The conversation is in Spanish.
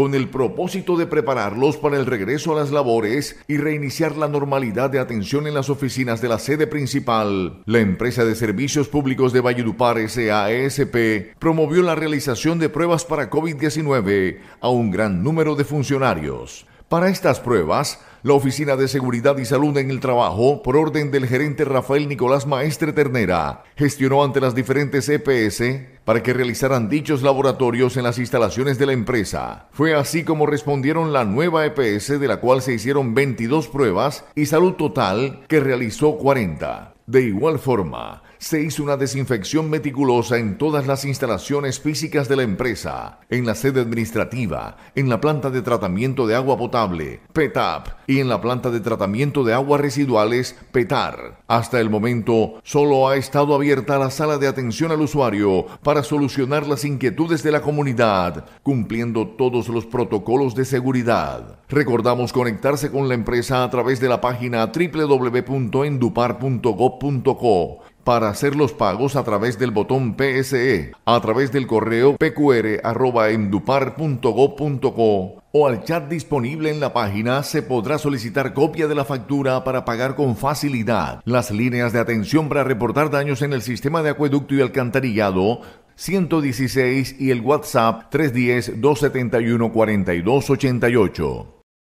con el propósito de prepararlos para el regreso a las labores y reiniciar la normalidad de atención en las oficinas de la sede principal. La empresa de servicios públicos de Valledupar SASP promovió la realización de pruebas para COVID-19 a un gran número de funcionarios. Para estas pruebas, la Oficina de Seguridad y Salud en el Trabajo, por orden del gerente Rafael Nicolás Maestre Ternera, gestionó ante las diferentes EPS para que realizaran dichos laboratorios en las instalaciones de la empresa. Fue así como respondieron la nueva EPS, de la cual se hicieron 22 pruebas, y Salud Total, que realizó 40. De igual forma, se hizo una desinfección meticulosa en todas las instalaciones físicas de la empresa, en la sede administrativa, en la planta de tratamiento de agua potable, PETAP, y en la planta de tratamiento de aguas residuales, PETAR. Hasta el momento, solo ha estado abierta la sala de atención al usuario para solucionar las inquietudes de la comunidad, cumpliendo todos los protocolos de seguridad. Recordamos conectarse con la empresa a través de la página www.endupar.gov para hacer los pagos a través del botón PSE, a través del correo pqr.endupar.gov.co o al chat disponible en la página se podrá solicitar copia de la factura para pagar con facilidad. Las líneas de atención para reportar daños en el sistema de acueducto y alcantarillado 116 y el WhatsApp 310 271 4288.